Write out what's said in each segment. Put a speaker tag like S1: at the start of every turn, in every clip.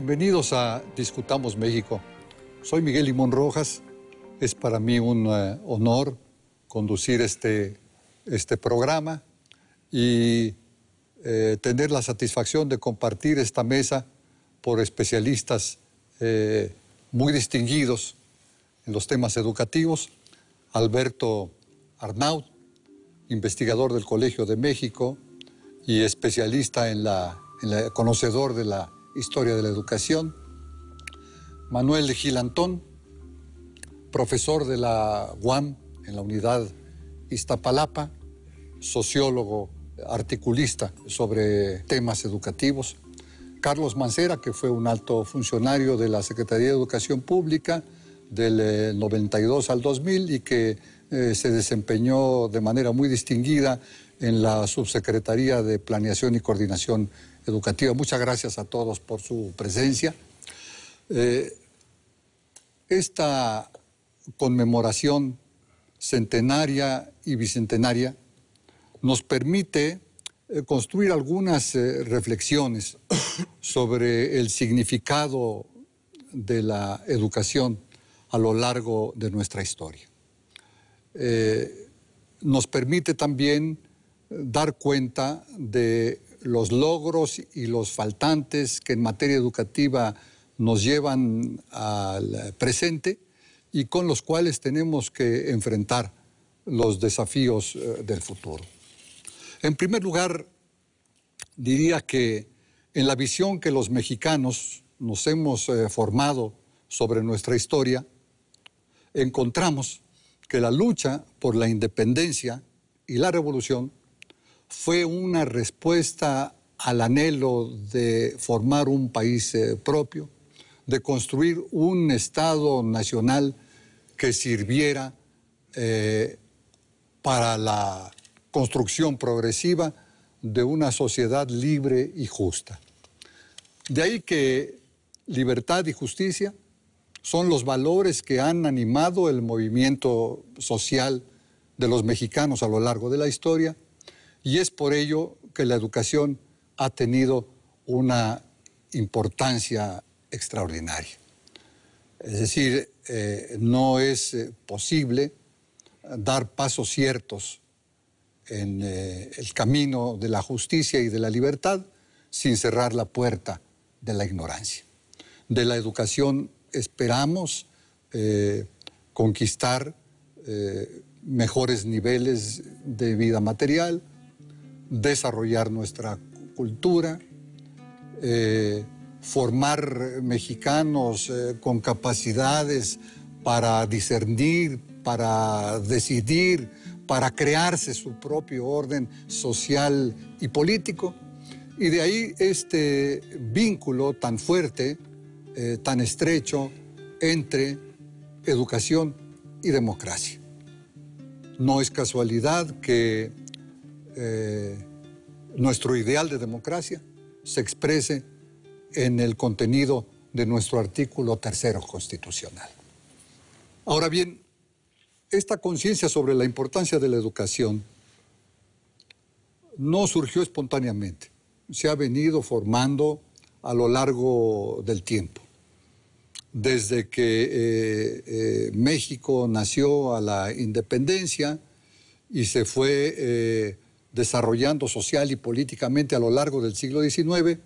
S1: Bienvenidos a Discutamos México. Soy Miguel Limón Rojas. Es para mí un eh, honor conducir este, este programa y eh, tener la satisfacción de compartir esta mesa por especialistas eh, muy distinguidos en los temas educativos. Alberto Arnaud, investigador del Colegio de México y especialista en la, en la conocedor de la Historia de la Educación, Manuel de Gil profesor de la UAM en la unidad Iztapalapa, sociólogo articulista sobre temas educativos, Carlos Mancera, que fue un alto funcionario de la Secretaría de Educación Pública del 92 eh, al 2000 y que eh, se desempeñó de manera muy distinguida en la Subsecretaría de Planeación y Coordinación educativa. Muchas gracias a todos por su presencia. Eh, esta conmemoración centenaria y bicentenaria nos permite eh, construir algunas eh, reflexiones sobre el significado de la educación a lo largo de nuestra historia. nos permite también dar cuenta de los logros y los faltantes que en materia educativa nos llevan al presente y con los cuales tenemos que enfrentar los desafíos eh, del futuro. En primer lugar, diría que en la visión que los mexicanos nos hemos eh, formado sobre nuestra historia, encontramos que la lucha por la independencia y la revolución fue una respuesta al anhelo de formar un país eh, propio, de construir un Estado nacional que sirviera eh, para la construcción progresiva de una sociedad libre y justa. De ahí que libertad y justicia son los valores que han animado el movimiento social de los mexicanos a lo largo de la historia y es por ello que la educación ha tenido una importancia extraordinaria. Es decir, eh, no es eh, posible dar pasos ciertos en eh, el camino de la justicia y de la libertad sin cerrar la puerta de la ignorancia. De la educación esperamos conquistar mejores niveles de vida material, desarrollar nuestra cultura, eh, formar mexicanos eh, con capacidades para discernir, para decidir, para crearse su propio orden social y político. Y de ahí este vínculo tan fuerte, eh, tan estrecho entre educación y democracia. No es casualidad que eh, nuestro ideal de democracia se exprese en el contenido de nuestro artículo tercero constitucional. Ahora bien, esta conciencia sobre la importancia de la educación no surgió espontáneamente, se ha venido formando a lo largo del tiempo. Desde que eh, eh, México nació a la independencia y se fue desarrollando social y políticamente a lo largo del siglo XIX,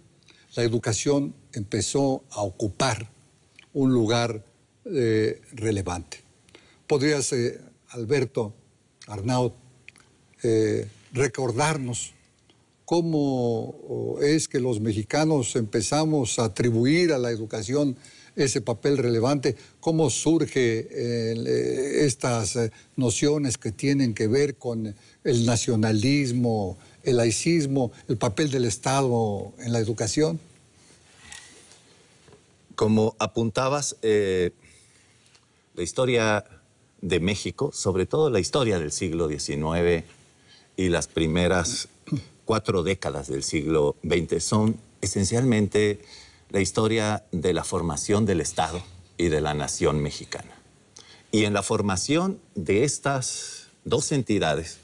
S1: la educación empezó a ocupar un lugar eh, relevante. Podrías, Alberto, Arnaud, eh, recordarnos cómo es que los mexicanos empezamos a atribuir a la educación ese papel relevante, cómo surge eh, estas eh, nociones que tienen que ver con el nacionalismo, el laicismo, el papel del Estado en la educación.
S2: Como apuntabas, eh, la historia de México, sobre todo la historia del siglo XIX y las primeras cuatro décadas del siglo XX, son esencialmente la historia de la formación del Estado y de la nación mexicana. Y en la formación de estas dos entidades,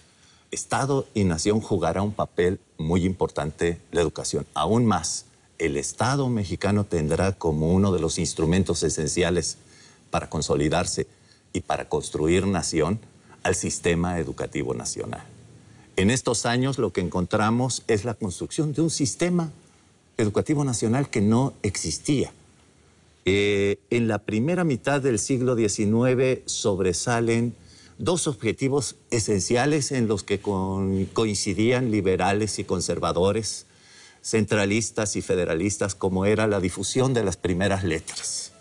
S2: Estado y nación jugará un papel muy importante la educación. Aún más, el Estado mexicano tendrá como uno de los instrumentos esenciales para consolidarse y para construir nación al sistema educativo nacional. En estos años lo que encontramos es la construcción de un sistema educativo nacional que no existía. Eh, en la primera mitad del siglo XIX sobresalen dos objetivos esenciales en los que coincidían liberales y conservadores, centralistas y federalistas, como era la difusión de las primeras letras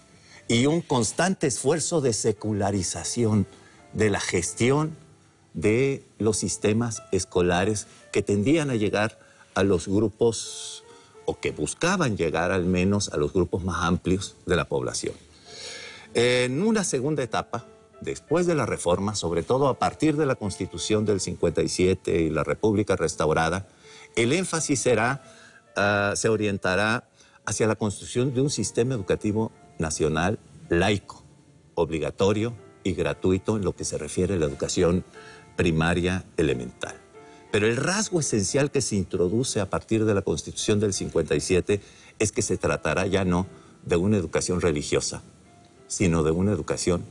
S2: y un constante esfuerzo de secularización de la gestión de los sistemas escolares que tendían a llegar a los grupos o que buscaban llegar al menos a los grupos más amplios de la población. En una segunda etapa, después de la reforma, sobre todo a partir de la constitución del 57 y la República restaurada, el énfasis será, ah, se orientará hacia la construcción de un sistema educativo nacional laico, obligatorio y gratuito en lo que se refiere a la educación primaria elemental. Pero el rasgo esencial que se introduce a partir de la Constitución del 57 es que se tratará ya no de una educación religiosa, sino de una educación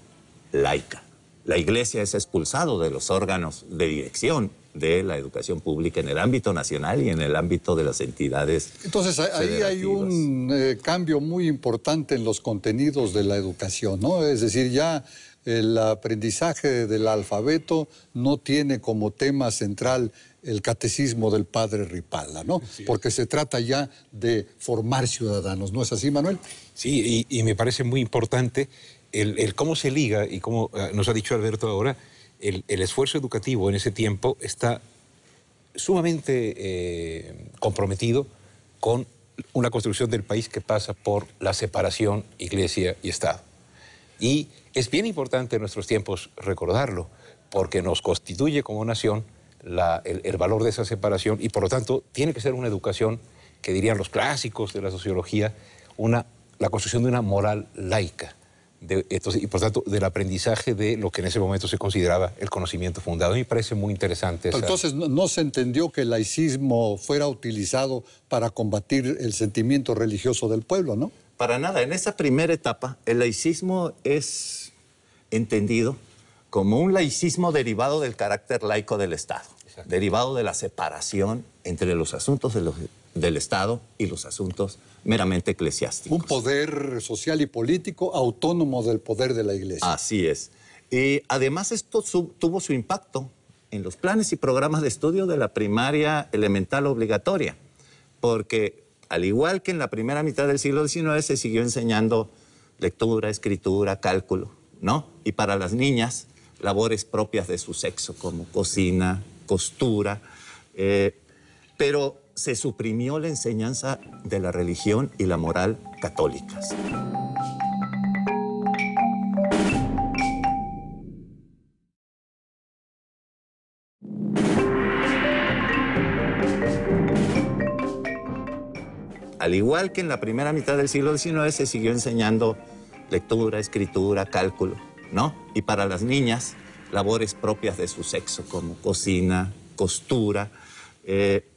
S2: laica. La Iglesia es expulsado de los órganos de dirección de la educación pública en el ámbito nacional y en el ámbito de las entidades. Entonces ahí hay
S1: un eh, cambio muy importante en los contenidos de la educación, ¿no? Es decir, ya el aprendizaje del alfabeto no tiene como tema central el catecismo del padre Ripalla, ¿no? Porque se trata ya de formar ciudadanos, ¿no es así, Manuel? Sí, y,
S3: me parece muy importante el, cómo se liga y cómo ah, nos ha dicho Alberto ahora, el, esfuerzo educativo en ese tiempo está sumamente eh, comprometido con una construcción del país que pasa por la separación iglesia y Estado. Y es bien importante en nuestros tiempos recordarlo, porque nos constituye como nación el, valor de esa separación y por lo tanto tiene que ser una educación que dirían los clásicos de la sociología, una, la construcción de una moral laica. y por tanto, del aprendizaje de lo que en ese momento se consideraba el conocimiento fundado. mí me parece muy interesante. Entonces,
S1: no, se entendió que el laicismo fuera utilizado para combatir el sentimiento religioso del pueblo, ¿no? Para nada.
S2: En esa primera etapa, el laicismo es entendido como un laicismo derivado del carácter laico del Estado, derivado de la separación entre los asuntos del Estado y los asuntos meramente eclesiásticos. Un
S1: poder social y
S2: político autónomo del poder de la Iglesia. Así es. Y además esto tuvo su impacto en los planes y programas de estudio de la primaria elemental obligatoria, porque al igual que en la primera mitad del siglo XIX, se siguió enseñando lectura, escritura, cálculo, ¿no? Y para las niñas, labores propias de su sexo, como cocina, costura. Eh, pero se suprimió la enseñanza de la religión y la moral católicas. Al igual que en la primera mitad del siglo XIX se siguió enseñando lectura, escritura, cálculo, ¿no? Y para las niñas, labores propias de su sexo, como cocina, costura. Eh,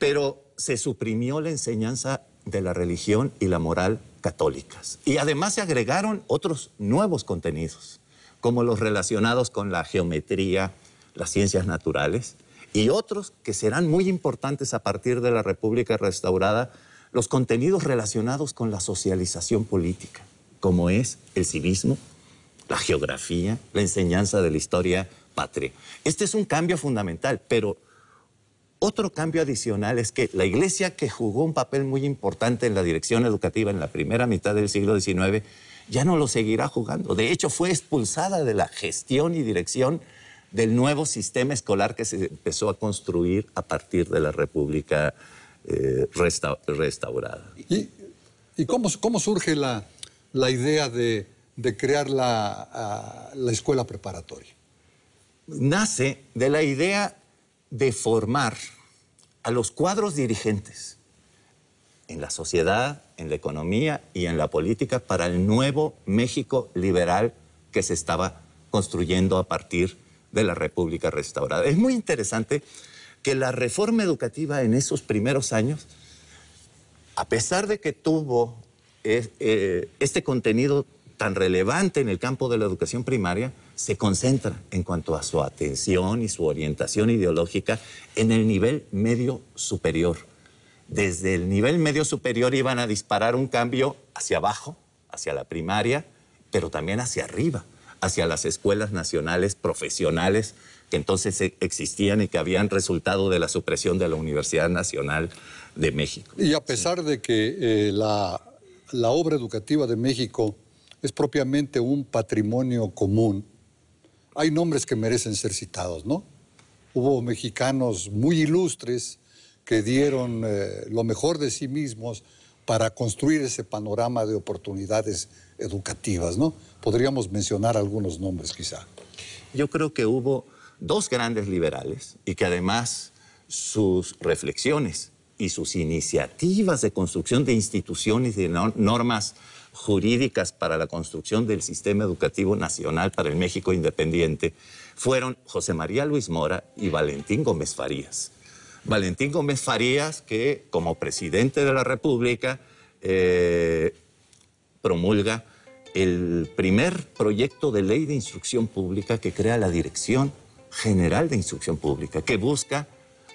S2: pero se suprimió la enseñanza de la religión y la moral católicas. Y además se agregaron otros nuevos contenidos, como los relacionados con la geometría, las ciencias naturales, y otros que serán muy importantes a partir de la República restaurada los contenidos relacionados con la socialización política, como es el civismo, la geografía, la enseñanza de la historia patria. Este es un cambio fundamental, pero otro cambio adicional es que la iglesia que jugó un papel muy importante en la dirección educativa en la primera mitad del siglo XIX, ya no lo seguirá jugando. De hecho, fue expulsada de la gestión y dirección del nuevo sistema escolar que se empezó a construir a partir de la República eh, restaurada.
S1: ¿Y, cómo, cómo, surge la, idea de, crear la, la escuela preparatoria?
S2: Nace de la idea de formar a los cuadros dirigentes en la sociedad, en la economía y en la política para el nuevo México liberal que se estaba construyendo a partir de la República restaurada. Es muy interesante que la reforma educativa en esos primeros años, a pesar de que tuvo eh, eh, este contenido tan relevante en el campo de la educación primaria, se concentra en cuanto a su atención y su orientación ideológica en el nivel medio superior. Desde el nivel medio superior iban a disparar un cambio hacia abajo, hacia la primaria, pero también hacia arriba hacia las escuelas nacionales profesionales que entonces e, existían y que habían resultado de la supresión de la Universidad Nacional de México.
S1: Y a pesar de que eh, la, obra educativa de México es propiamente un patrimonio común, hay nombres que merecen ser citados, ¿no? Hubo mexicanos muy ilustres que dieron eh, lo mejor de sí mismos para construir ese panorama de oportunidades educativas, ¿no? Podríamos mencionar algunos nombres quizá.
S2: Yo creo que hubo dos grandes liberales y que además sus reflexiones y sus iniciativas de construcción de instituciones y de normas jurídicas para la construcción del sistema educativo nacional para el México independiente fueron José María Luis Mora y Valentín Gómez Farías. Valentín Gómez Farías, que como presidente de la República eh, promulga el primer proyecto de ley de instrucción pública que crea la Dirección General de Instrucción Pública, que busca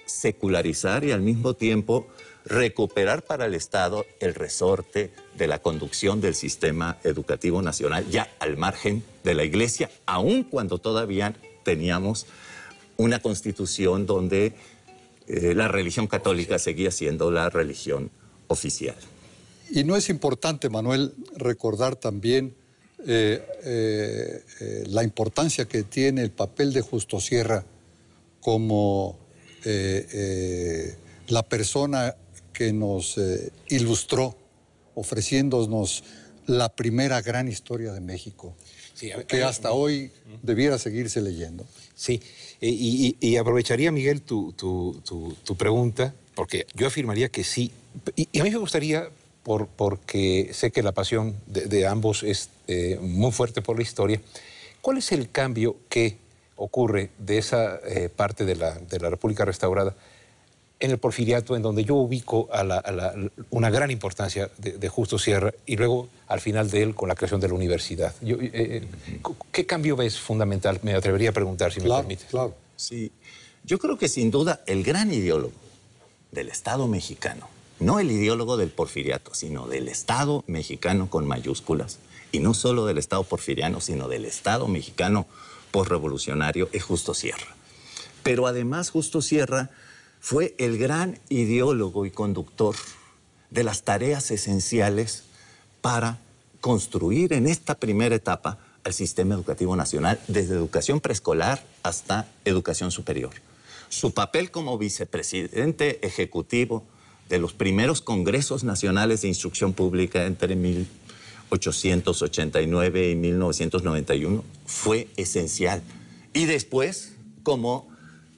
S2: secularizar y al mismo tiempo recuperar para el Estado el resorte de la conducción del sistema educativo nacional, ya al margen de la Iglesia, aun cuando todavía teníamos una constitución donde eh, la religión católica seguía siendo la religión oficial.
S1: Y no es importante, Manuel, recordar también eh, eh, eh, la importancia que tiene el papel de Justo Sierra como la persona que nos ilustró, ofreciéndonos la primera gran historia de México, que hasta hoy debiera seguirse leyendo.
S3: Sí, y, aprovecharía, Miguel, tu, pregunta, porque yo afirmaría que sí. y, a mí me gustaría por, porque sé que la pasión de, ambos es eh, muy fuerte por la historia. ¿Cuál es el cambio que ocurre de esa eh, parte de la, de la, República restaurada en el porfiriato, en donde yo ubico a una gran importancia de, Justo Sierra y luego al final de él con la creación de la universidad? Eh, ¿Qué cambio ves fundamental? Me atrevería a preguntar, si me permites.
S2: Claro, sí. Yo creo que sin duda el gran ideólogo del Estado mexicano no el ideólogo del porfiriato, sino del Estado mexicano con mayúsculas, y no solo del Estado porfiriano, sino del Estado mexicano postrevolucionario, es Justo Sierra. Pero además Justo Sierra fue el gran ideólogo y conductor de las tareas esenciales para construir en esta primera etapa el sistema educativo nacional, desde educación preescolar hasta educación superior. Su papel como vicepresidente ejecutivo de los primeros congresos nacionales de instrucción pública entre 1889 y 1991 fue esencial. Y después, como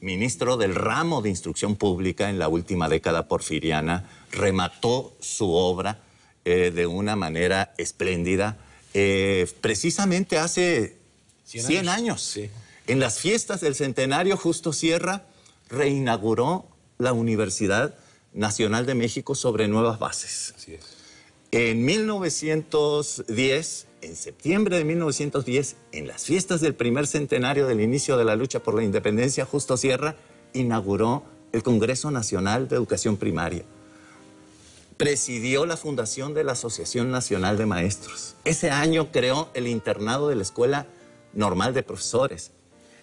S2: ministro del ramo de instrucción pública en la última década porfiriana, remató su obra eh, de una manera espléndida, eh, precisamente hace 100 años. En las fiestas del centenario, Justo Sierra reinauguró la Universidad Nacional de México sobre nuevas bases. En 1910, en septiembre de 1910, en las fiestas del primer centenario del inicio de la lucha por la independencia, Justo Sierra inauguró el Congreso Nacional de Educación Primaria. Presidió la fundación de la Asociación Nacional de Maestros. Ese año creó el internado de la Escuela Normal de Profesores.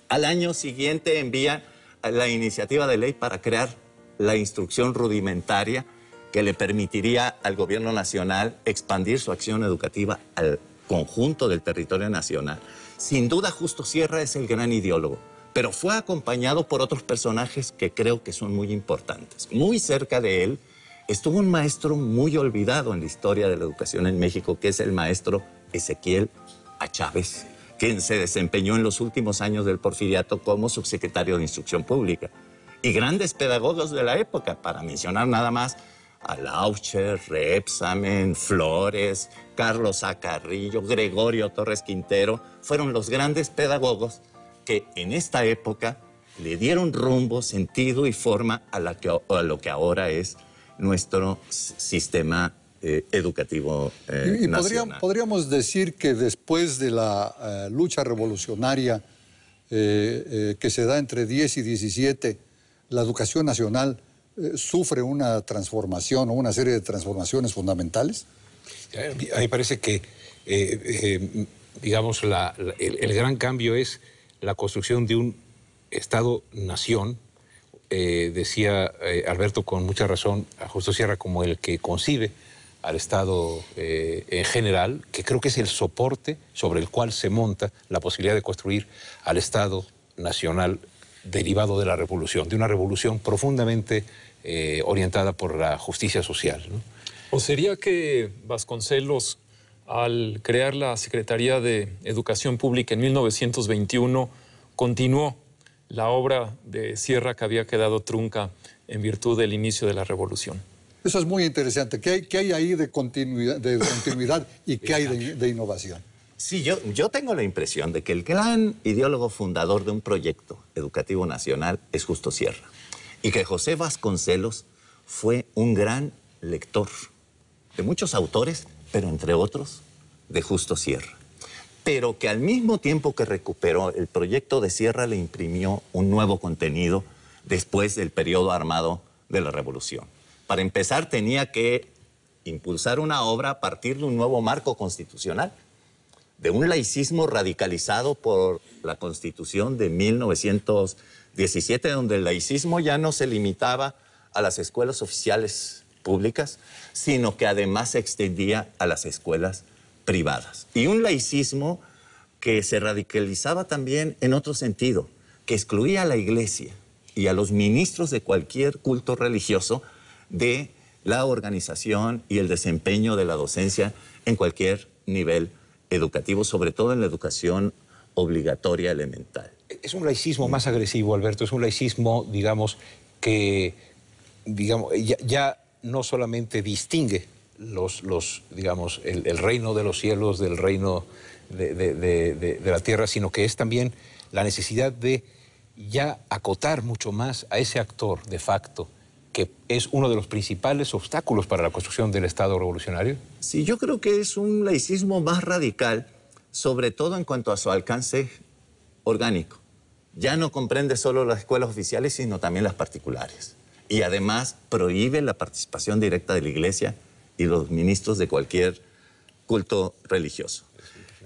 S2: Al año siguiente envía la iniciativa de ley para crear la instrucción rudimentaria que le permitiría al gobierno nacional expandir su acción educativa al conjunto del territorio nacional. Sin duda, Justo Sierra es el gran ideólogo, pero fue acompañado por otros personajes que creo que son muy importantes. Muy cerca de él estuvo un maestro muy olvidado en la historia de la educación en México, que es el maestro Ezequiel Achávez, quien se desempeñó en los últimos años del porfiriato como subsecretario de Instrucción Pública y grandes pedagogos de la época, para mencionar nada más a Laucher, Repsamen, Flores, Carlos Acarrillo, Gregorio Torres Quintero, fueron los grandes pedagogos que en esta época le dieron rumbo, sentido y forma a, lo que ahora es nuestro sistema eh, educativo eh, y,
S1: Podríamos, decir que después de la eh, lucha revolucionaria que se da entre 10 y 17, la educación nacional eh, sufre una transformación o una serie de transformaciones fundamentales?
S3: A mí me parece que, eh, eh, digamos, el, gran cambio es la construcción de un Estado-nación, decía Alberto con mucha razón a Justo Sierra como el que concibe al Estado en general, que creo que es el soporte sobre el cual se monta la posibilidad de construir al Estado nacional derivado de la revolución, de una revolución profundamente eh, orientada por la justicia social.
S4: ¿O sería que Vasconcelos, al crear la Secretaría de Educación Pública en 1921, continuó la obra de Sierra que había quedado trunca en virtud del inicio de la revolución?
S1: Eso es muy interesante. ¿Qué hay, ahí de continuidad, y qué hay de
S2: innovación? Sí, yo, tengo la impresión de que el gran ideólogo fundador de un proyecto educativo nacional es Justo Sierra y que José Vasconcelos fue un gran lector de muchos autores, pero entre otros de Justo Sierra. Pero que al mismo tiempo que recuperó el proyecto de Sierra le imprimió un nuevo contenido después del periodo armado de la Revolución. Para empezar tenía que impulsar una obra a partir de un nuevo marco constitucional de un laicismo radicalizado por la Constitución de 1917, donde el laicismo ya no se limitaba a las escuelas oficiales públicas, sino que además se extendía a las escuelas privadas. Y un laicismo que se radicalizaba también en otro sentido, que excluía a la iglesia y a los ministros de cualquier culto religioso de la organización y el desempeño de la docencia en cualquier nivel educativo, sobre todo en la educación obligatoria elemental.
S3: Es un laicismo más agresivo, Alberto, es un laicismo, digamos, que digamos, ya, no solamente distingue los, los digamos, el, reino de los cielos del reino de, de la tierra, sino que es también la necesidad de ya acotar mucho más a ese actor de facto que es uno de los principales
S2: obstáculos para la construcción del Estado revolucionario? Sí, yo creo que es un laicismo más radical, sobre todo en cuanto a su alcance orgánico. Ya no comprende solo las escuelas oficiales, sino también las particulares. Y además prohíbe la participación directa de la Iglesia y los ministros de cualquier culto religioso.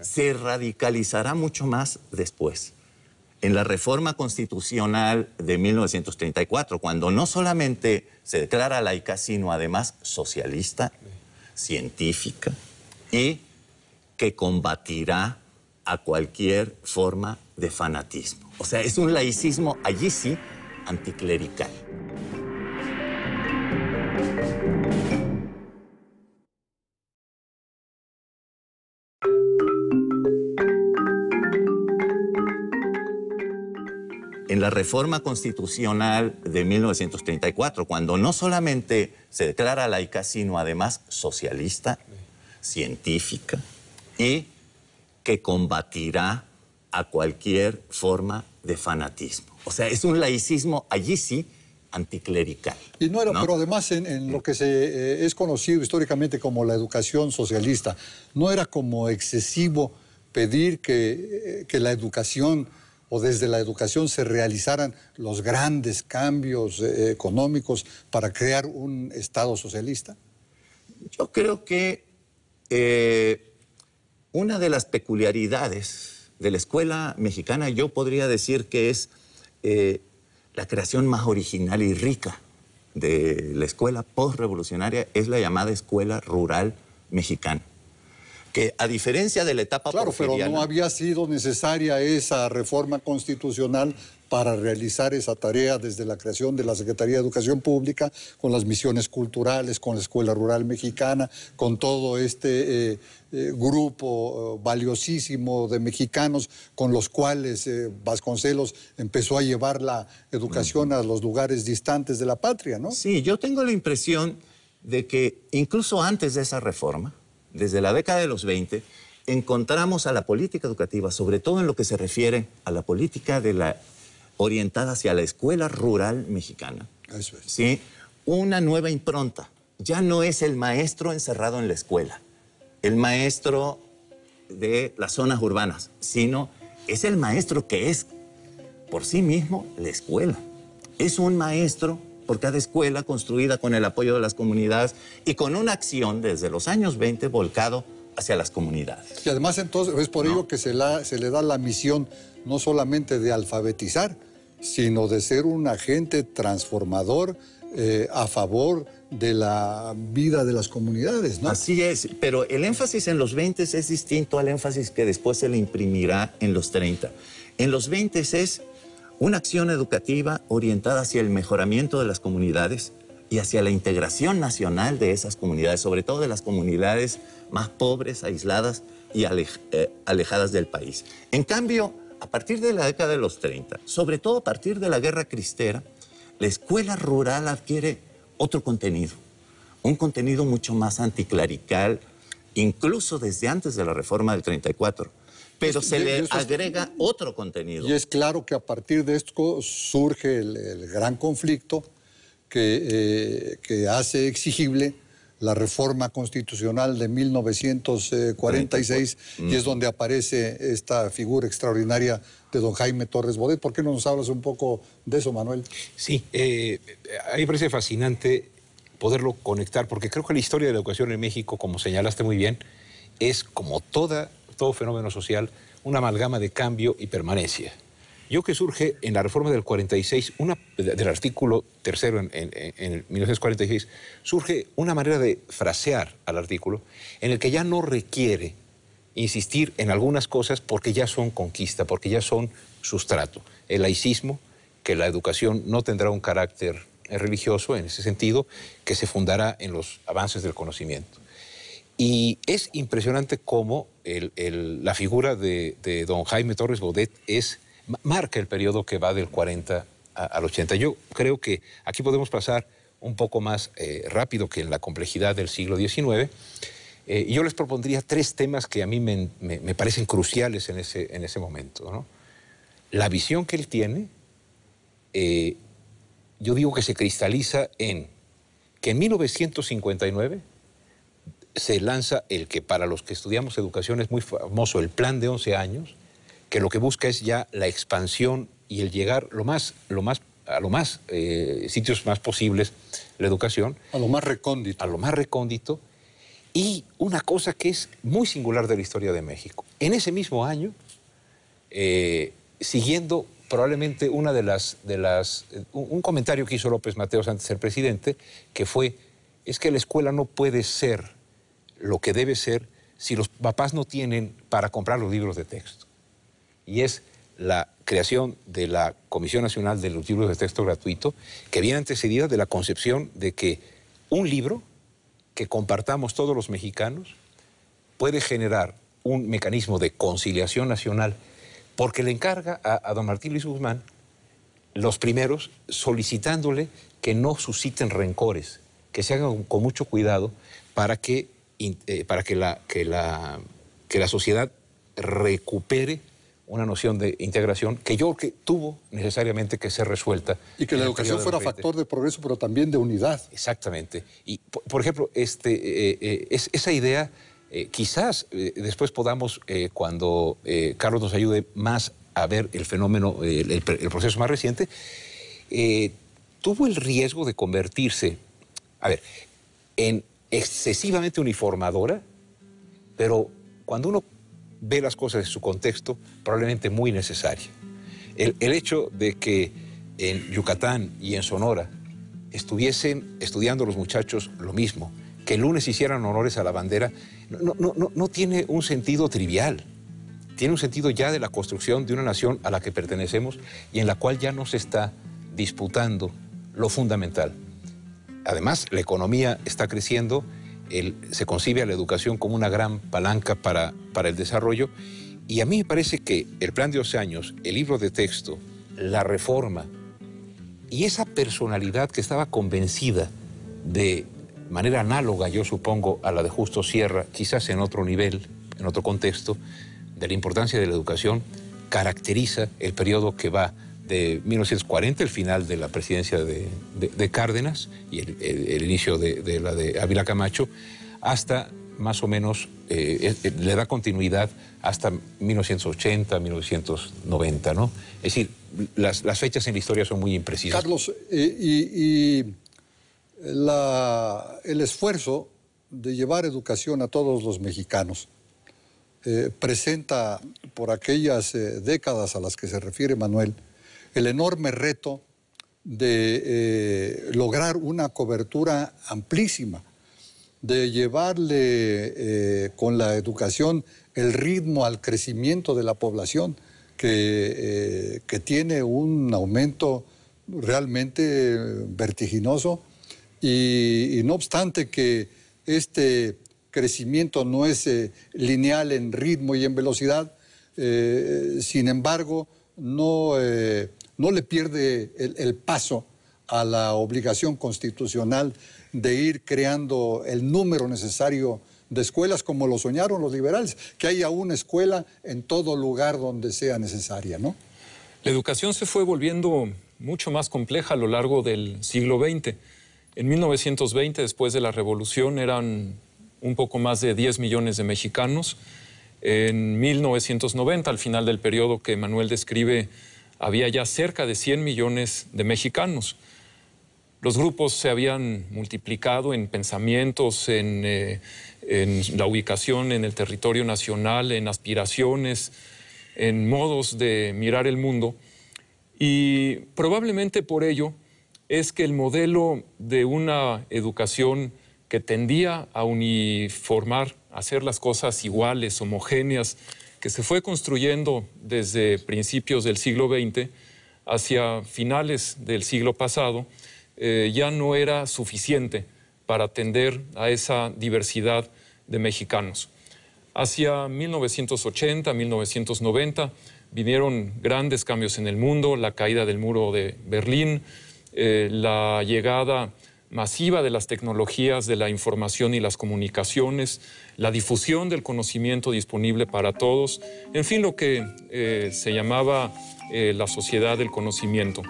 S2: Se radicalizará mucho más después en la reforma constitucional de 1934, cuando no solamente se declara laica, sino además socialista, científica y que combatirá a cualquier forma de fanatismo. O sea, es un laicismo allí sí anticlerical. reforma constitucional de 1934, cuando no solamente se declara laica, sino además socialista, científica, y que combatirá a cualquier forma de fanatismo. O sea, es un laicismo allí sí anticlerical. Y no era, pero
S1: además en, lo que se, eh, es conocido históricamente como la educación socialista, no era como excesivo pedir que, eh, que la educación o desde la educación se realizaran los grandes cambios eh, eh, económicos para crear un Estado
S2: socialista? Yo creo que eh, una de las peculiaridades de la escuela mexicana, yo podría decir que es la creación más original y rica de la escuela postrevolucionaria, es la llamada escuela rural mexicana que a diferencia de la etapa claro, pero no
S1: había sido necesaria esa reforma constitucional para realizar esa tarea desde la creación de la Secretaría de Educación Pública, con las misiones culturales, con la Escuela Rural Mexicana, con todo este eh, eh, grupo eh, valiosísimo de mexicanos con los cuales Vasconcelos empezó a
S2: llevar la educación a los lugares distantes de la patria, ¿no? Sí, yo tengo la impresión de que incluso antes de esa reforma, desde la década de los 20, encontramos a la política educativa, sobre todo en lo que se refiere a la política orientada hacia la escuela rural mexicana. ¿sí? Una nueva impronta. Ya no es el maestro encerrado en la escuela, el maestro de las zonas urbanas, sino es el maestro que es por sí mismo la escuela. Es un maestro porque cada escuela construida con el apoyo de las comunidades y con una acción desde los años 20 volcado hacia las comunidades. Y
S1: además entonces es por ello que se, le da la misión no solamente de alfabetizar, sino de ser un agente transformador eh, a favor de
S2: la vida de las comunidades. ¿no? Así es, pero el énfasis en los 20 es distinto al énfasis que después se le imprimirá en los 30. En los 20 es una acción educativa orientada hacia el mejoramiento de las comunidades y hacia la integración nacional de esas comunidades, sobre todo de las comunidades más pobres, aisladas y eh, alejadas del país. En cambio, a partir de la década de los 30, sobre todo a partir de la guerra cristera, la escuela rural adquiere otro contenido, un contenido mucho más anticlerical, incluso desde antes de la reforma del 34 pero se le agrega otro contenido. Y es claro que a partir de
S1: esto surge el, gran conflicto eh, que, hace exigible la reforma constitucional de 1946 y es mm. donde aparece esta figura extraordinaria de don Jaime Torres Bodet. ¿Por qué no nos hablas un poco de eso, Manuel?
S3: Sí, eh, eh, a mí me parece fascinante poderlo conectar porque creo que la historia de la educación en México, como señalaste muy bien, es como toda todo fenómeno social, una amalgama de cambio y permanencia. Yo que surge en la reforma del 46, del artículo tercero en, en, 1946, surge una manera de frasear al artículo en el que ya no requiere insistir en algunas cosas porque ya son conquista, porque ya son sustrato. El laicismo, que la educación no tendrá un carácter religioso en ese sentido, que se fundará en los avances del conocimiento. Y es impresionante cómo la figura de, don Jaime Torres Bodet marca el periodo que va del 40 al 80. Yo creo que aquí podemos pasar un poco más eh, rápido que en la complejidad del siglo XIX. Eh, yo les propondría tres temas que a mí me, parecen cruciales en ese, momento. La visión que él tiene, eh, yo digo que se cristaliza en que en 1959 se lanza el que para los que estudiamos educación es muy famoso, el plan de 11 años, que lo que busca es ya la expansión y el llegar lo más, lo más, a lo más eh, sitios más posibles, la educación. A lo más recóndito. A lo más recóndito. Y una cosa que es muy singular de la historia de México. En ese mismo año, eh, siguiendo probablemente una de las, de las eh, un, comentario que hizo López Mateos antes de ser presidente, que fue es que la escuela no puede ser lo que debe ser si los papás no tienen para comprar los libros de texto. Y es la creación de la Comisión Nacional de los Libros de Texto Gratuito, que viene antecedida de la concepción de que un libro que compartamos todos los mexicanos puede generar un mecanismo de conciliación nacional, porque le encarga a, don Martín Luis Guzmán los primeros solicitándole que no susciten rencores, que se hagan con mucho cuidado para que eh, para que la, que, la, que la sociedad recupere una noción de integración que yo que tuvo necesariamente que ser resuelta. Y que la educación fuera factor
S1: de progreso, pero también de unidad.
S3: Exactamente. Y, por, ejemplo, este, eh, eh, es, esa idea quizás después podamos, cuando Carlos nos ayude más a ver el fenómeno, el proceso más reciente, tuvo el riesgo de convertirse, a ver, en excesivamente uniformadora, pero cuando uno ve las cosas en su contexto, probablemente muy necesaria. El, hecho de que en Yucatán y en Sonora estuviesen estudiando los muchachos lo mismo, que el lunes hicieran honores a la bandera, no, no tiene un sentido trivial tiene un sentido ya de la construcción de una nación a la que pertenecemos y en la cual ya no se está disputando lo fundamental, Además, la economía está creciendo, se concibe a la educación como una gran palanca para, para el desarrollo y a mí me parece que el plan de 12 años, el libro de texto, la reforma y esa personalidad que estaba convencida de manera análoga, yo supongo, a la de Justo Sierra, quizás en otro nivel, en otro contexto, de la importancia de la educación, caracteriza el periodo que va de 1940, el final de la presidencia de, Cárdenas y el, inicio de, la de Ávila Camacho, hasta más o menos eh, eh, eh, le da continuidad hasta 1980, 1990, ¿no? Es decir, las, fechas en la historia son muy imprecisas.
S1: Carlos, y, el esfuerzo de llevar educación a todos los mexicanos presenta por aquellas décadas a las que se refiere Manuel, el enorme reto de eh, lograr una cobertura amplísima, de llevarle eh, con la educación el ritmo al crecimiento de la población, que, eh, que tiene un aumento realmente vertiginoso y, y, no obstante que este crecimiento no es lineal en ritmo y en velocidad, sin embargo, no no le pierde el, paso a la obligación constitucional de ir creando el número necesario de escuelas como lo soñaron los liberales, que haya una escuela en todo lugar donde sea necesaria, La
S4: educación se fue volviendo mucho más compleja a lo largo del siglo XX. En 1920, después de la revolución, eran un poco más de 10 millones de mexicanos. En 1990, al final del periodo que Manuel describe, había ya cerca de 100 millones de mexicanos. Los grupos se habían multiplicado en pensamientos, eh, en, la ubicación en el territorio nacional, en aspiraciones, en modos de mirar el mundo. Y probablemente por ello es que el modelo de una educación que tendía a uniformar, a hacer las cosas iguales, homogéneas, que se fue construyendo desde principios del siglo XX hacia finales del siglo pasado, eh, ya no era suficiente para atender a esa diversidad de mexicanos. Hacia 1980, 1990, vinieron grandes cambios en el mundo, la caída del muro de Berlín, eh, la llegada masiva de las tecnologías de la información y las comunicaciones, la difusión del conocimiento disponible para todos, en fin, lo que eh, se llamaba eh, la sociedad del conocimiento.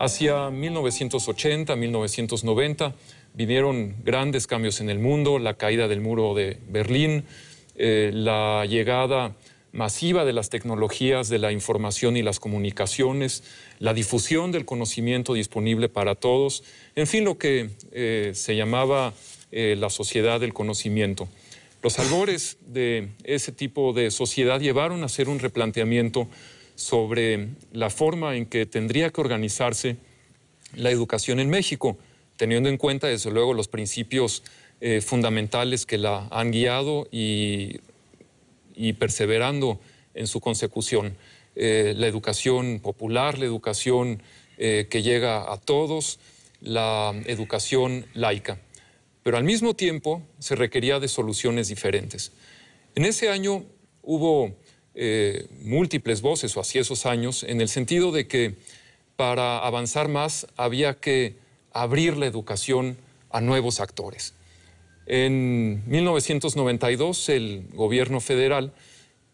S4: Hacia 1980, 1990 vinieron grandes cambios en el mundo, la caída del muro de Berlín, eh, la llegada masiva de las tecnologías de la información y las comunicaciones, la difusión del conocimiento disponible para todos, en fin, lo que eh, se llamaba eh, la sociedad del conocimiento. Los albores de ese tipo de sociedad llevaron a hacer un replanteamiento sobre la forma en que tendría que organizarse la educación en México, teniendo en cuenta, desde luego, los principios eh, fundamentales que la han guiado y, perseverando en su consecución. Eh, la educación popular, la educación eh, que llega a todos, la educación laica. Pero al mismo tiempo se requería de soluciones diferentes. En ese año hubo múltiples voces, o así esos años, en el sentido de que para avanzar más había que abrir la educación a nuevos actores. En 1992 el gobierno federal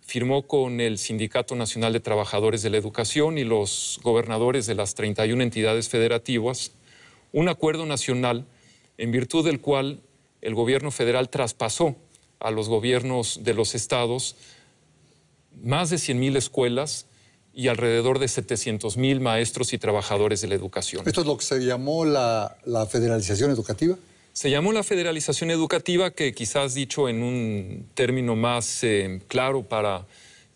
S4: firmó con el Sindicato Nacional de Trabajadores de la Educación y los gobernadores de las 31 entidades federativas un acuerdo nacional en virtud del cual el gobierno federal traspasó a los gobiernos de los estados más de 100.000 escuelas y alrededor de 700.000 maestros y trabajadores de la educación.
S1: ¿Esto es lo que se llamó la, la federalización educativa?
S4: Se llamó la federalización educativa, que quizás dicho en un término más eh, claro para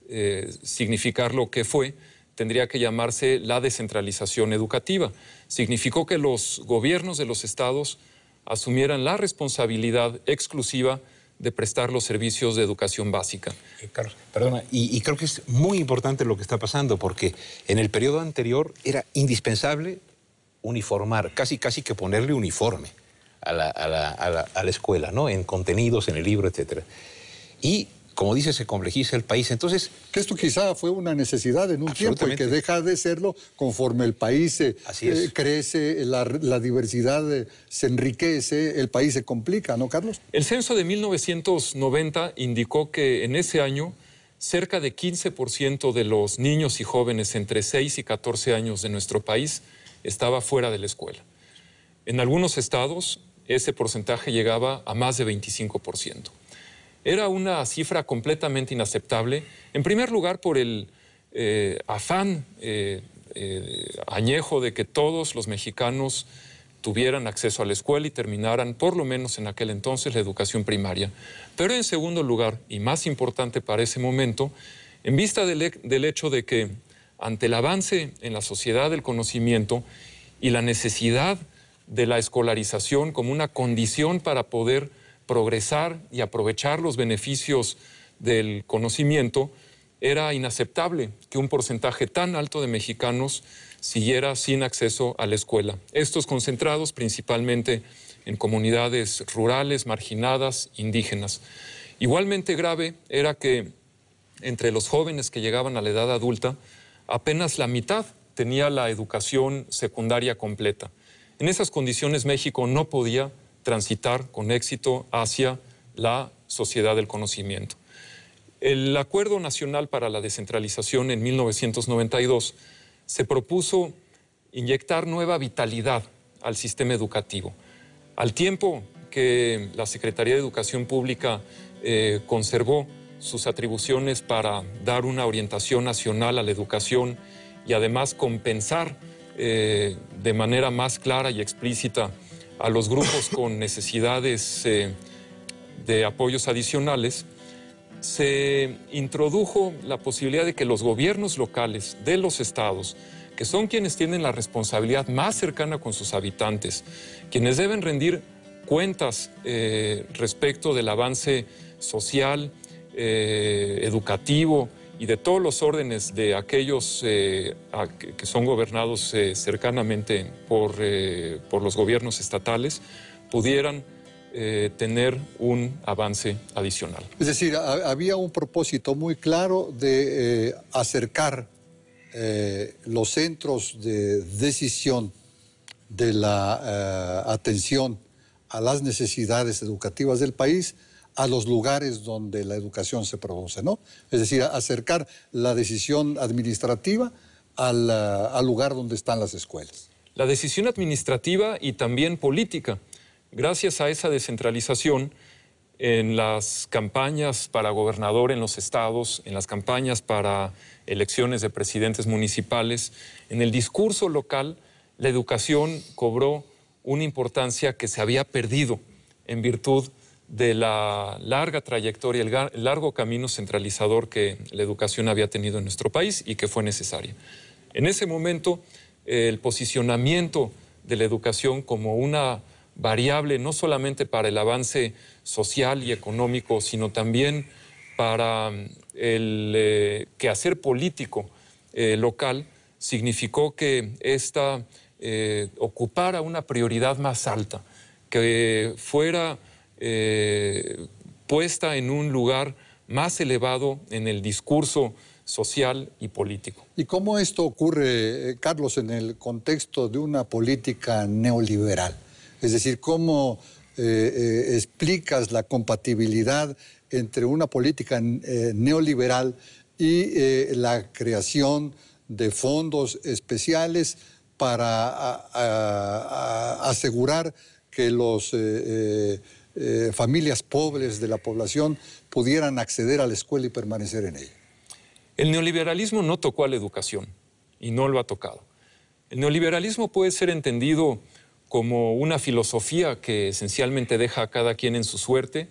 S4: eh, significar lo que fue, tendría que llamarse la descentralización educativa. Significó que los gobiernos de los estados asumieran la responsabilidad exclusiva de prestar los
S3: servicios de educación básica. Eh, perdona, y, creo que es muy importante lo que está pasando, porque en el periodo anterior era indispensable uniformar, casi casi que ponerle uniforme a la, escuela, ¿no? En contenidos, en el libro, etc.
S1: Y, como dice, se complejiza el país. Entonces. Que esto quizá fue una necesidad en un tiempo y que deja de serlo conforme el país eh, crece, la, diversidad eh, se enriquece, el país se complica, ¿no, Carlos?
S4: El censo de 1990 indicó que en ese año cerca de 15% de los niños y jóvenes entre 6 y 14 años de nuestro país estaba fuera de la escuela. En algunos estados ese porcentaje llegaba a más de 25%. Era una cifra completamente inaceptable, en primer lugar por el eh, afán eh, eh, añejo de que todos los mexicanos tuvieran acceso a la escuela y terminaran, por lo menos en aquel entonces, la educación primaria. Pero en segundo lugar, y más importante para ese momento, en vista del, e-, del hecho de que ante el avance en la sociedad del conocimiento y la necesidad de la escolarización como una condición para poder progresar y aprovechar los beneficios del conocimiento, era inaceptable que un porcentaje tan alto de mexicanos siguiera sin acceso a la escuela. Estos concentrados principalmente en comunidades rurales, marginadas, indígenas. Igualmente grave era que entre los jóvenes que llegaban a la edad adulta, apenas la mitad tenía la educación secundaria completa. En esas condiciones México no podía transitar con éxito hacia la sociedad del conocimiento. El Acuerdo Nacional para la Descentralización en 1992 se propuso inyectar nueva vitalidad al sistema educativo. Al tiempo que la Secretaría de Educación Pública eh, conservó sus atribuciones para dar una orientación nacional a la educación y además compensar eh, de manera más clara y explícita a los grupos con necesidades eh, de apoyos adicionales, se introdujo la posibilidad de que los gobiernos locales de los estados, que son quienes tienen la responsabilidad más cercana con sus habitantes, quienes deben rendir cuentas eh, respecto del avance social, educativo, y de todos los órdenes de aquellos eh, que son gobernados eh, cercanamente eh, por, los gobiernos estatales pudieran tener un avance adicional.
S1: Es decir, había un propósito muy claro de acercar los centros de decisión de la atención a las necesidades educativas del país a los lugares donde la educación se produce, ¿no? Es decir, acercar la decisión administrativa al, lugar donde están las escuelas.
S4: La decisión administrativa y también política. Gracias a esa descentralización, en las campañas para gobernador en los estados, en las campañas para elecciones de presidentes municipales, en el discurso local, la educación cobró una importancia que se había perdido en virtud de la larga trayectoria, el largo camino centralizador que la educación había tenido en nuestro país y que fue necesaria. En ese momento, el posicionamiento de la educación como una variable no solamente para el avance social y económico, sino también para mm, el eh, quehacer político eh, local, significó que esta eh, ocupara una prioridad más alta, que fuera eh, puesta en un lugar más elevado en el discurso social y político.
S1: ¿Y cómo esto ocurre, eh, Carlos, en el contexto de una política neoliberal? Es decir, ¿cómo eh, explicas la compatibilidad entre una política neoliberal y la creación de fondos especiales para asegurar que los eh, familias pobres de la población pudieran acceder a la escuela y permanecer en ella.
S4: El neoliberalismo no tocó a la educación y no lo ha tocado. El neoliberalismo puede ser entendido como una filosofía que esencialmente deja a cada quien en su suerte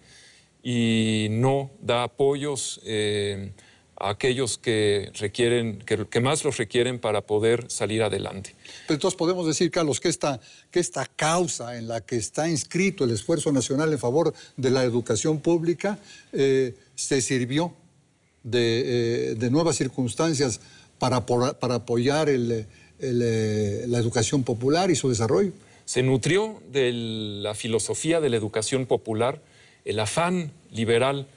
S4: y no da apoyos. Eh, a aquellos que requieren, que, más los requieren para poder salir adelante.
S1: entonces podemos decir, Carlos, que esta, que esta causa en la que está inscrito el esfuerzo nacional en favor de la educación pública eh, se sirvió eh, de, nuevas circunstancias para, apoyar eh, la educación popular y su desarrollo. Se nutrió
S4: de la filosofía de la educación popular, el afán liberal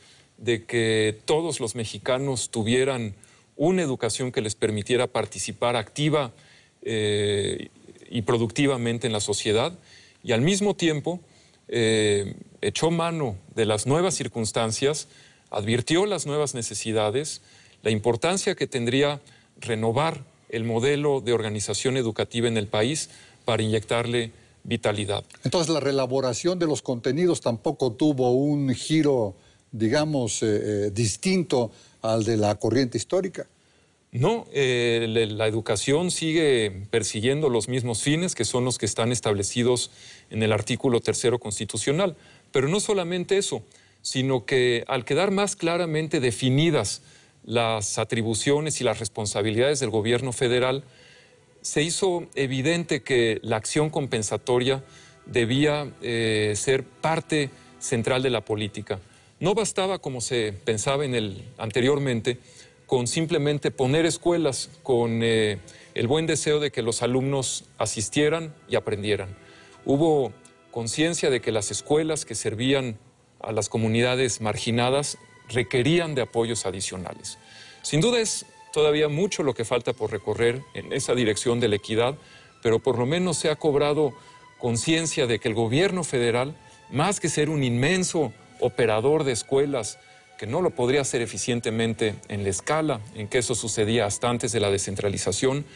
S4: de que todos los mexicanos tuvieran una educación que les permitiera participar activa eh, y productivamente en la sociedad y al mismo tiempo eh, echó mano de las nuevas circunstancias, advirtió las nuevas necesidades, la importancia que tendría renovar el modelo de organización educativa en el país para inyectarle vitalidad.
S1: Entonces la relaboración de los contenidos tampoco tuvo un giro digamos, eh, eh, distinto al de la corriente histórica?
S4: No, eh, la educación sigue persiguiendo los mismos fines que son los que están establecidos en el artículo tercero constitucional. Pero no solamente eso, sino que al quedar más claramente definidas las atribuciones y las responsabilidades del gobierno federal, se hizo evidente que la acción compensatoria debía ser parte central de la política. No bastaba, como se pensaba en el, anteriormente, con simplemente poner escuelas, con eh, el buen deseo de que los alumnos asistieran y aprendieran. Hubo conciencia de que las escuelas que servían a las comunidades marginadas requerían de apoyos adicionales. Sin duda es todavía mucho lo que falta por recorrer en esa dirección de la equidad, pero por lo menos se ha cobrado conciencia de que el gobierno federal, más que ser un inmenso operador de escuelas, que no lo podría hacer eficientemente en la escala en que eso sucedía hasta antes de la descentralización,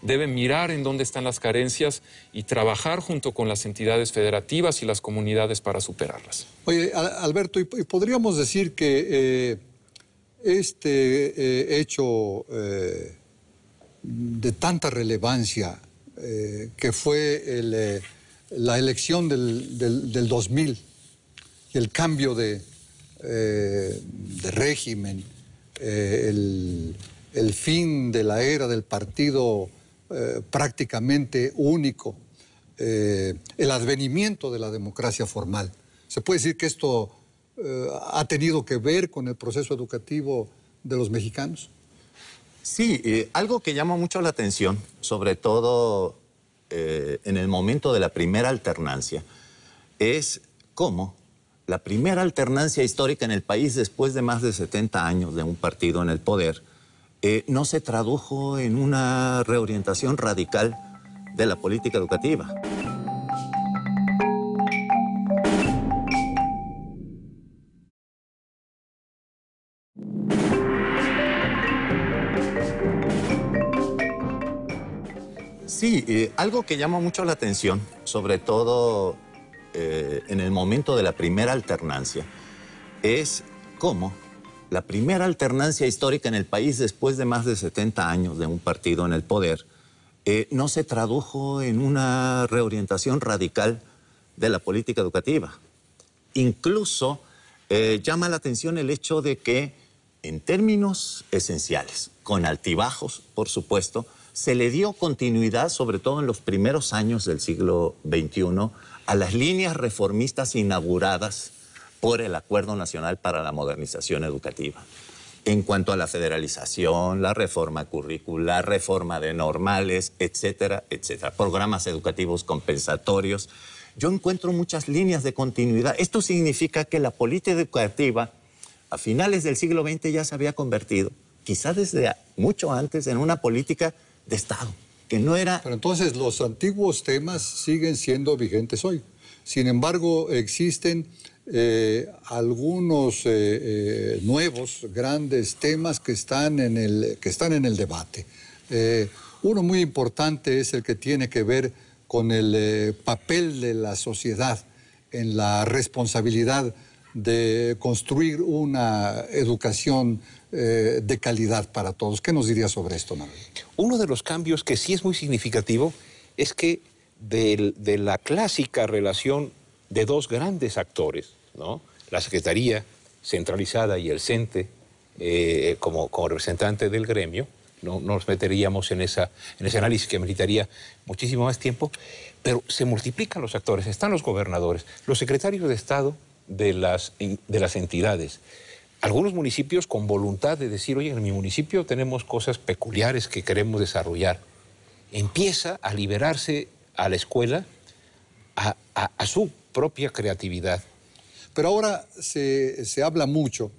S4: debe mirar en dónde están las carencias y trabajar junto con las entidades federativas y las comunidades para superarlas.
S1: Oye, Alberto, ¿y podríamos decir que eh, este eh, hecho eh, de tanta relevancia que fue la elección del, del 2000, el cambio de, eh, régimen, eh, el, fin de la era del partido eh, prácticamente único, el advenimiento de la democracia formal. Se puede decir que esto ha tenido que ver con el proceso educativo de los mexicanos.
S2: Sí, algo que llama mucho la atención, sobre todo en el momento de la primera alternancia, es cómo la primera alternancia histórica en el país después de más de 70 años de un partido en el poder, eh, no se tradujo en una reorientación radical de la política educativa. Sí, eh, algo que llama mucho la atención, sobre todo eh, en el momento de la primera alternancia es cómo la primera alternancia histórica en el país después de más de 70 años de un partido en el poder eh, no se tradujo en una reorientación radical de la política educativa. Incluso eh, llama la atención el hecho de que en términos esenciales, con altibajos, por supuesto, se le dio continuidad, sobre todo en los primeros años del siglo XXI, a las líneas reformistas inauguradas por el Acuerdo Nacional para la Modernización Educativa. En cuanto a la federalización, la reforma curricular, reforma de normales, etcétera, etcétera, programas educativos compensatorios, yo encuentro muchas líneas de continuidad. Esto significa que la política educativa a finales del siglo XX ya se había convertido, quizá desde mucho antes, en una política de Estado no era... Pero entonces los antiguos temas siguen siendo vigentes
S1: hoy. Sin embargo, existen eh, algunos eh, eh, nuevos grandes temas que están en el, que están en el debate. uno muy importante es el que tiene que ver con el papel de la sociedad en la responsabilidad de construir una educación eh, de calidad para todos. ¿Qué nos diría sobre esto, Manuel? Uno
S3: de los cambios que sí es muy significativo es que de, la clásica relación de dos grandes actores, la Secretaría centralizada y el CENTE eh, como, representante del gremio, no, nos meteríamos en, esa, en ese análisis que meritaría muchísimo más tiempo, pero se multiplican los actores, están los gobernadores, los secretarios de Estado de las entidades, algunos municipios con voluntad de decir, oye, en mi municipio tenemos cosas peculiares que queremos desarrollar. Empieza a liberarse a la escuela a,
S1: su propia creatividad. Pero ahora se, se habla mucho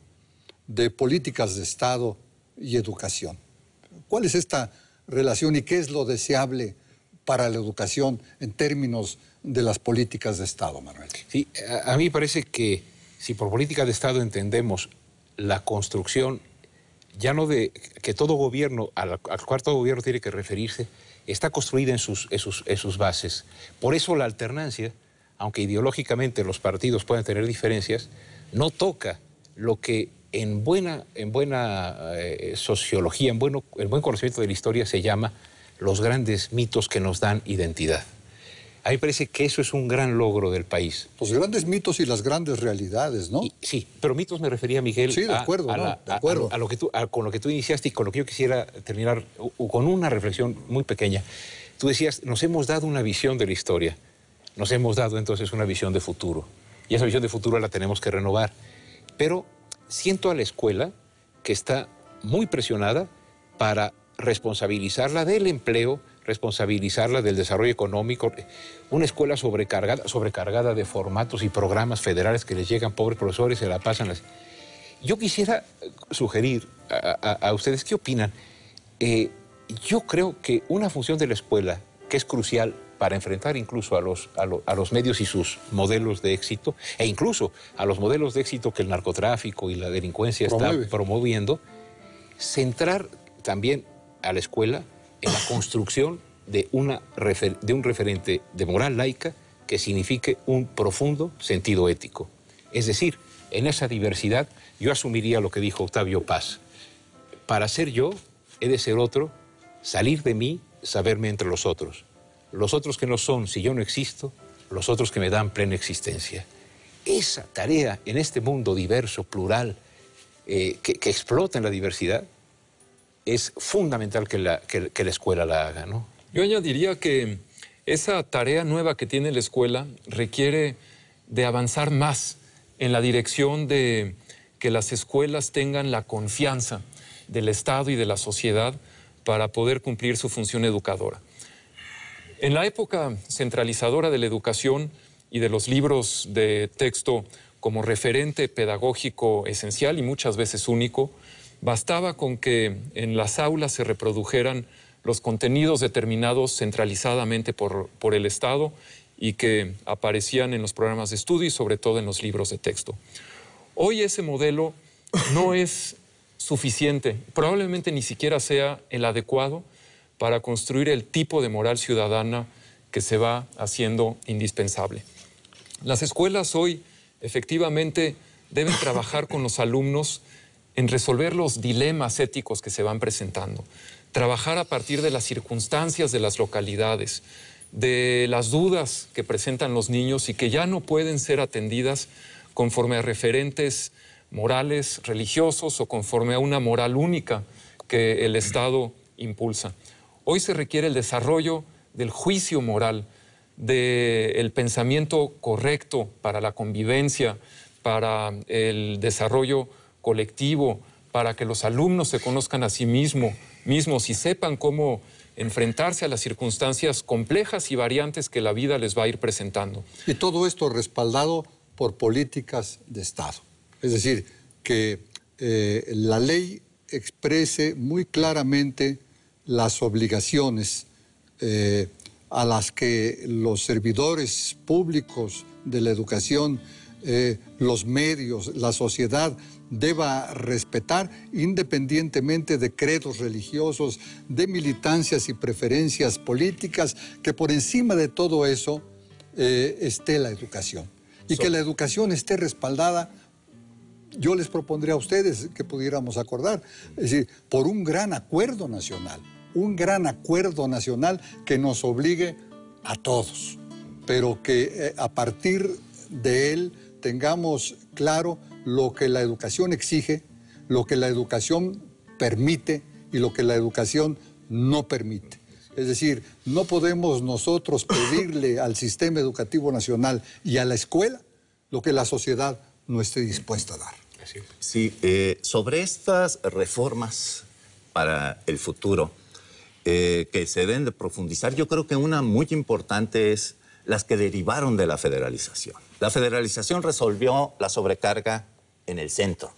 S1: de políticas de Estado y educación. ¿Cuál es esta relación y qué es lo deseable para la educación en términos de las políticas de Estado, Manuel?
S3: Sí, a, mí me parece que si por política de Estado entendemos la construcción, ya no de que todo gobierno, al, cual todo gobierno tiene que referirse, está construida en sus, bases. Por eso la alternancia, aunque ideológicamente los partidos puedan tener diferencias, no toca lo que en buena, en buena eh, sociología, en, bueno, en buen conocimiento de la historia se llama los grandes mitos que nos dan identidad. A mí parece que eso es un gran logro del país. Los grandes mitos y las grandes realidades, ¿no? sí, pero mitos me refería, Miguel, sí, de acuerdo, de acuerdo. a, lo que tú, con lo que tú iniciaste y con lo que yo quisiera terminar con una reflexión muy pequeña. Tú decías, nos hemos dado una visión de la historia, nos hemos dado entonces una visión de futuro, y esa visión de futuro la tenemos que renovar. Pero siento a la escuela que está muy presionada para responsabilizarla del empleo, responsabilizarla del desarrollo económico, una escuela sobrecargada, sobrecargada de formatos y programas federales que les llegan pobres profesores, ...y se la pasan. Las... Yo quisiera eh, sugerir a, ustedes qué opinan. Eh, yo creo que una función de la escuela que es crucial para enfrentar incluso a los, a, los medios y sus modelos de éxito, e incluso a los modelos de éxito que el narcotráfico y la delincuencia están promoviendo, centrar también a la escuela en la construcción de, una de un referente de moral laica que signifique un profundo sentido ético. Es decir, en esa diversidad yo asumiría lo que dijo Octavio Paz. Para ser yo, he de ser otro, salir de mí, saberme entre los otros. Los otros que no son si yo no existo, los otros que me dan plena existencia. Esa tarea en este mundo diverso, plural, eh, que explota en la diversidad, es fundamental que la, escuela la haga, ¿no?
S4: Yo añadiría que esa tarea nueva que tiene la escuela requiere de avanzar más en la dirección de que las escuelas tengan la confianza del Estado y de la sociedad para poder cumplir su función educadora. En la época centralizadora de la educación y de los libros de texto como referente pedagógico esencial y muchas veces único, Bastaba con que en las aulas se reprodujeran los contenidos determinados centralizadamente por, el Estado y que aparecían en los programas de estudio y sobre todo en los libros de texto. Hoy ese modelo no es suficiente, probablemente ni siquiera sea el adecuado para construir el tipo de moral ciudadana que se va haciendo indispensable. Las escuelas hoy efectivamente deben trabajar con los alumnos en resolver los dilemas éticos que se van presentando, trabajar a partir de las circunstancias de las localidades, de las dudas que presentan los niños y que ya no pueden ser atendidas conforme a referentes morales, religiosos o conforme a una moral única que el Estado impulsa. Hoy se requiere el desarrollo del juicio moral, del pensamiento correcto para la convivencia, para el desarrollo colectivo, para que los alumnos se conozcan a sí mismo, mismos y sepan cómo enfrentarse a las circunstancias complejas y variantes que la vida les va a ir presentando.
S1: Y todo esto respaldado por políticas de Estado. Es decir, que eh, la ley exprese muy claramente las obligaciones eh, a las que los servidores públicos de la educación, eh, los medios, la sociedad deba respetar independientemente de credos religiosos, de militancias y preferencias políticas, que por encima de todo eso eh, esté la educación. Y que la educación esté respaldada, yo les propondría a ustedes que pudiéramos acordar, es decir, por un gran acuerdo nacional, un gran acuerdo nacional que nos obligue a todos, pero que eh, a partir de él tengamos claro lo que la educación exige, lo que la educación permite y lo que la educación no permite. Es decir, no podemos nosotros pedirle al sistema educativo nacional y a la escuela lo que la sociedad no esté dispuesta a dar.
S2: Sí, eh, sobre estas reformas para el futuro eh, que se deben de profundizar, yo creo que una muy importante es las que derivaron de la federalización. La federalización resolvió la sobrecarga en el centro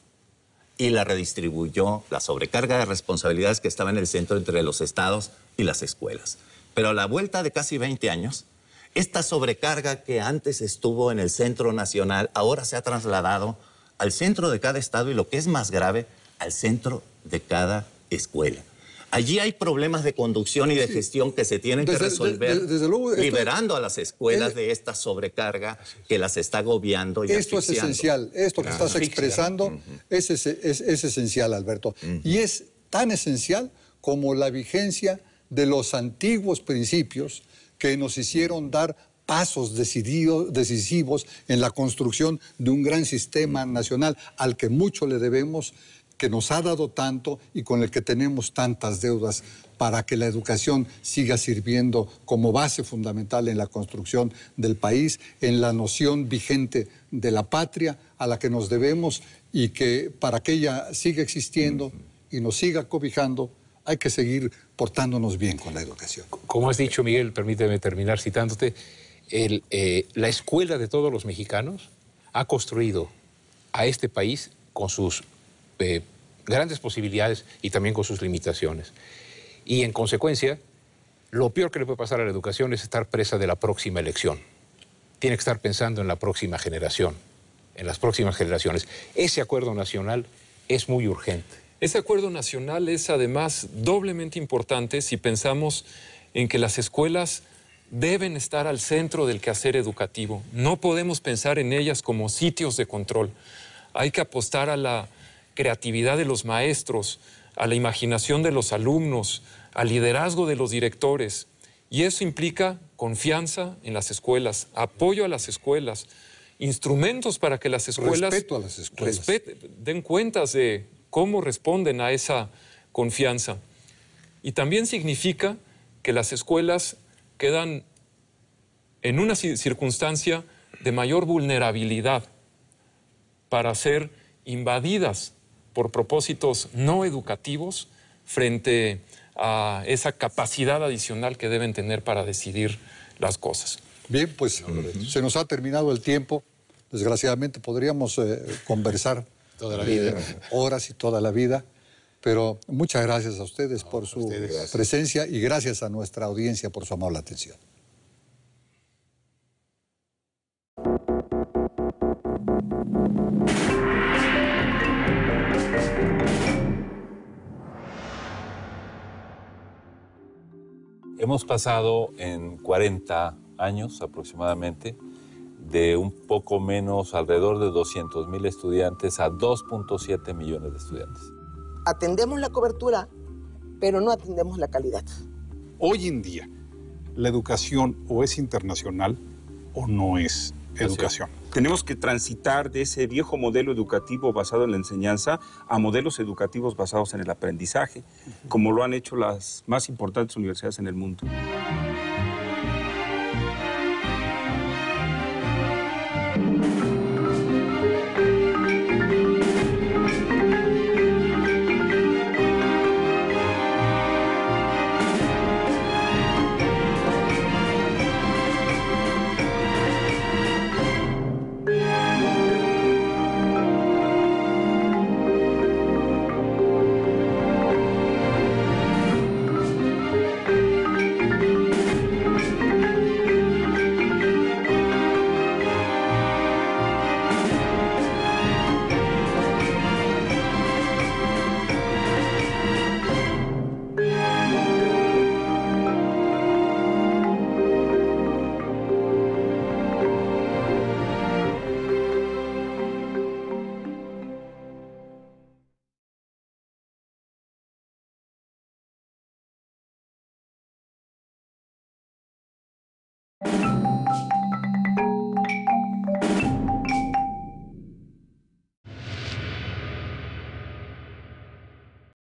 S2: y la redistribuyó la sobrecarga de responsabilidades que estaba en el centro entre los estados y las escuelas. Pero a la vuelta de casi 20 años, esta sobrecarga que antes estuvo en el centro nacional ahora se ha trasladado al centro de cada estado y lo que es más grave, al centro de cada escuela. Allí hay problemas de conducción y de gestión que se tienen que resolver, liberando a las escuelas de esta sobrecarga que las está agobiando. Y esto es esencial, esto que estás expresando
S1: es, esencial, Alberto. Y es tan esencial como la vigencia de los antiguos principios que nos hicieron dar pasos decisivos en la construcción de un gran sistema nacional al que mucho le debemos que nos ha dado tanto y con el que tenemos tantas deudas para que la educación siga sirviendo como base fundamental en la construcción del país, en la noción vigente de la patria a la que nos debemos y que para que ella siga existiendo y nos siga cobijando, hay que seguir portándonos bien con la educación.
S3: Como has dicho, Miguel, permíteme terminar citándote, eh, la escuela de todos los mexicanos ha construido a este país con sus eh, grandes posibilidades y también con sus limitaciones. Y en consecuencia, lo peor que le puede pasar a la educación es estar presa de la próxima elección. Tiene que estar pensando en la próxima generación, en las próximas generaciones. Ese acuerdo nacional es muy urgente.
S4: Ese acuerdo nacional es además doblemente importante si pensamos en que las escuelas deben estar al centro del quehacer educativo. No podemos pensar en ellas como sitios de control. Hay que apostar a la creatividad de los maestros, a la imaginación de los alumnos, al liderazgo de los directores. Y eso implica confianza en las escuelas, apoyo a las escuelas, instrumentos para que las escuelas, den cuentas de cómo responden a esa confianza. Y también significa que las escuelas quedan en una circunstancia de mayor vulnerabilidad para ser invadidas por propósitos no educativos frente a esa capacidad adicional que deben tener para decidir las cosas.
S1: Bien, pues eh, se nos ha terminado el tiempo. Desgraciadamente podríamos eh, conversar toda la vida. Eh, horas y toda la vida. Pero muchas gracias a ustedes por su presencia y gracias a nuestra audiencia por su amable atención.
S2: Hemos pasado en 40 años aproximadamente de un poco menos, alrededor de 200 mil estudiantes a 2.7 millones de estudiantes.
S3: Atendemos la cobertura, pero no atendemos la calidad. Hoy en día, la educación o es internacional o no es educación. Tenemos que transitar de ese viejo modelo educativo basado en la enseñanza a modelos educativos basados en el aprendizaje, como lo han hecho las más importantes universidades
S2: en el mundo.